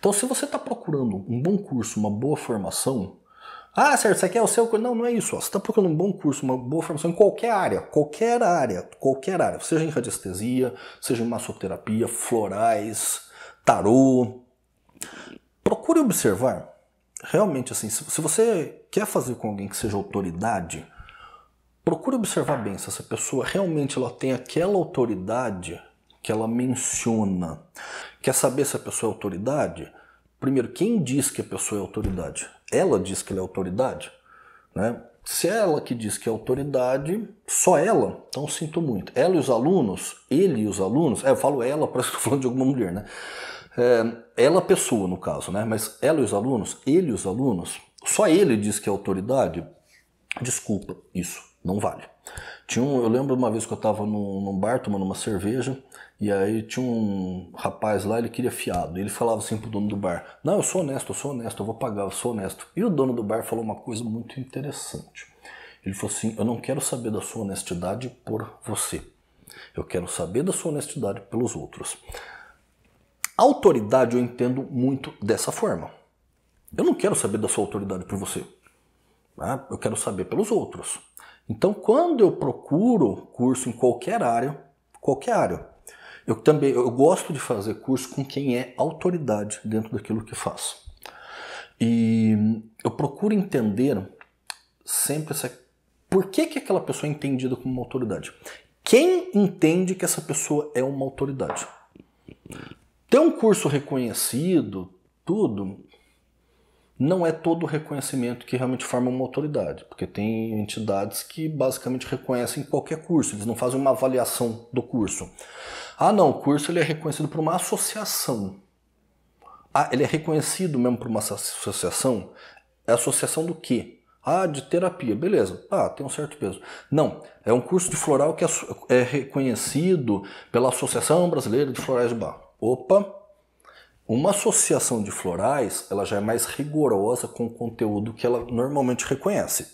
Então, se você está procurando um bom curso, uma boa formação, ah, certo, isso quer é o seu. Não, não é isso. Ó. Você está procurando um bom curso, uma boa formação em qualquer área, qualquer área, qualquer área, seja em radiestesia, seja em massoterapia, florais, tarô. Procure observar. Realmente, assim, se você quer fazer com alguém que seja autoridade, procure observar bem se essa pessoa realmente ela tem aquela autoridade que ela menciona. Quer saber se a pessoa é autoridade? Primeiro, quem diz que a pessoa é autoridade? Ela diz que ela é autoridade? Né? Se é ela que diz que é autoridade, só ela, então sinto muito. Ela e os alunos, ele e os alunos, é, eu falo ela, parece que estou falando de alguma mulher, né? É, ela, é pessoa, no caso, né? Mas ela e os alunos, ele e os alunos, só ele diz que é autoridade, desculpa, isso não vale. Tinha um, eu lembro uma vez que eu estava num, num, bar tomando uma cerveja, e aí tinha um rapaz lá, ele queria fiado. ele falava assim pro dono do bar: Não, eu sou honesto, eu sou honesto, eu vou pagar, eu sou honesto. E o dono do bar falou uma coisa muito interessante. Ele falou assim: Eu não quero saber da sua honestidade por você. Eu quero saber da sua honestidade pelos outros. Autoridade eu entendo muito dessa forma. Eu não quero saber da sua autoridade por você. Ah, eu quero saber pelos outros. Então, quando eu procuro curso em qualquer área, qualquer área, eu também eu gosto de fazer curso com quem é autoridade dentro daquilo que faço. E eu procuro entender sempre essa, por que, que aquela pessoa é entendida como uma autoridade. Quem entende que essa pessoa é uma autoridade? Ter um curso reconhecido, tudo, não é todo o reconhecimento que realmente forma uma autoridade, porque tem entidades que basicamente reconhecem qualquer curso, eles não fazem uma avaliação do curso. Ah, não, o curso ele é reconhecido por uma associação. Ah, ele é reconhecido mesmo por uma associação? É associação do quê? Ah, de terapia, beleza. Ah, tem um certo peso. Não, é um curso de floral que é, é reconhecido pela Associação Brasileira de Florais de Bar. Opa, uma associação de florais, ela já é mais rigorosa com o conteúdo que ela normalmente reconhece.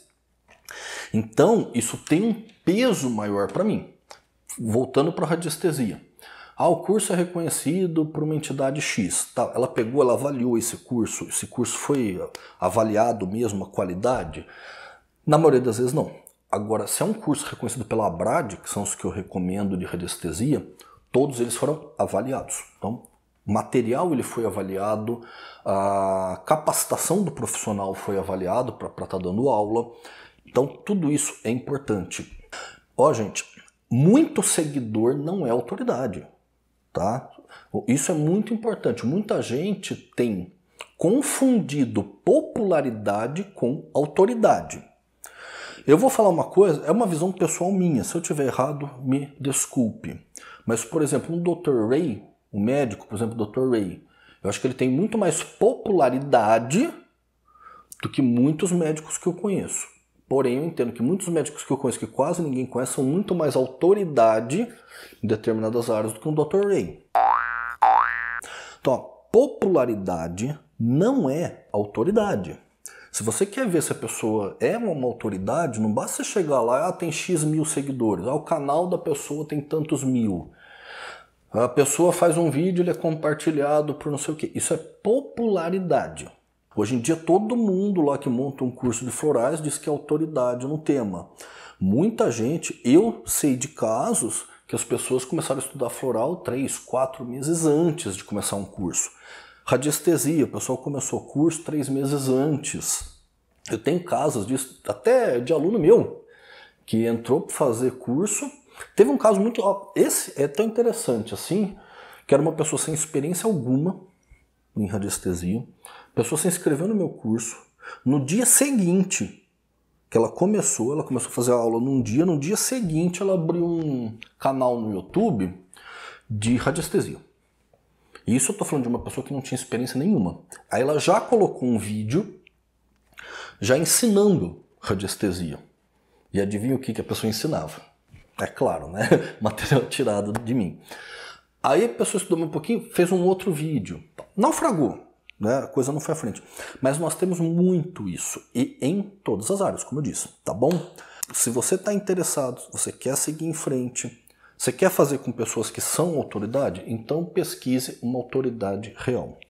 Então, isso tem um peso maior para mim. Voltando para a radiestesia. Ah, o curso é reconhecido por uma entidade X. Tá, ela pegou, ela avaliou esse curso. Esse curso foi avaliado mesmo a qualidade? Na maioria das vezes, não. Agora, se é um curso reconhecido pela ABRAD, que são os que eu recomendo de radiestesia, todos eles foram avaliados. Então, material ele foi avaliado, a capacitação do profissional foi avaliado para estar tá dando aula. Então tudo isso é importante. Ó, gente, muito seguidor não é autoridade, tá? Isso é muito importante. Muita gente tem confundido popularidade com autoridade. Eu vou falar uma coisa, é uma visão pessoal minha. Se eu tiver errado, me desculpe. Mas, por exemplo, um Dr. Ray o médico, por exemplo, o Dr. Ray, eu acho que ele tem muito mais popularidade do que muitos médicos que eu conheço. Porém, eu entendo que muitos médicos que eu conheço, que quase ninguém conhece, são muito mais autoridade em determinadas áreas do que um Dr. Ray. Então, a popularidade não é autoridade. Se você quer ver se a pessoa é uma autoridade, não basta chegar lá, ah, tem X mil seguidores, ah, o canal da pessoa tem tantos mil. A pessoa faz um vídeo, ele é compartilhado por não sei o que. Isso é popularidade. Hoje em dia todo mundo lá que monta um curso de florais diz que é autoridade no tema. Muita gente, eu sei de casos que as pessoas começaram a estudar floral três, quatro meses antes de começar um curso. Radiestesia, o pessoal começou o curso três meses antes. Eu tenho casos disso, até de aluno meu, que entrou para fazer curso Teve um caso muito. esse é tão interessante assim, que era uma pessoa sem experiência alguma em radiestesia. pessoa se inscreveu no meu curso. No dia seguinte que ela começou, ela começou a fazer a aula num dia, no dia seguinte ela abriu um canal no YouTube de radiestesia. E isso eu estou falando de uma pessoa que não tinha experiência nenhuma. Aí ela já colocou um vídeo já ensinando radiestesia. E adivinha o que, que a pessoa ensinava? É claro, né? Material tirado de mim. Aí a pessoa estudou um pouquinho, fez um outro vídeo. Naufragou, né? A coisa não foi à frente. Mas nós temos muito isso, e em todas as áreas, como eu disse, tá bom? Se você está interessado, você quer seguir em frente, você quer fazer com pessoas que são autoridade, então pesquise uma autoridade real.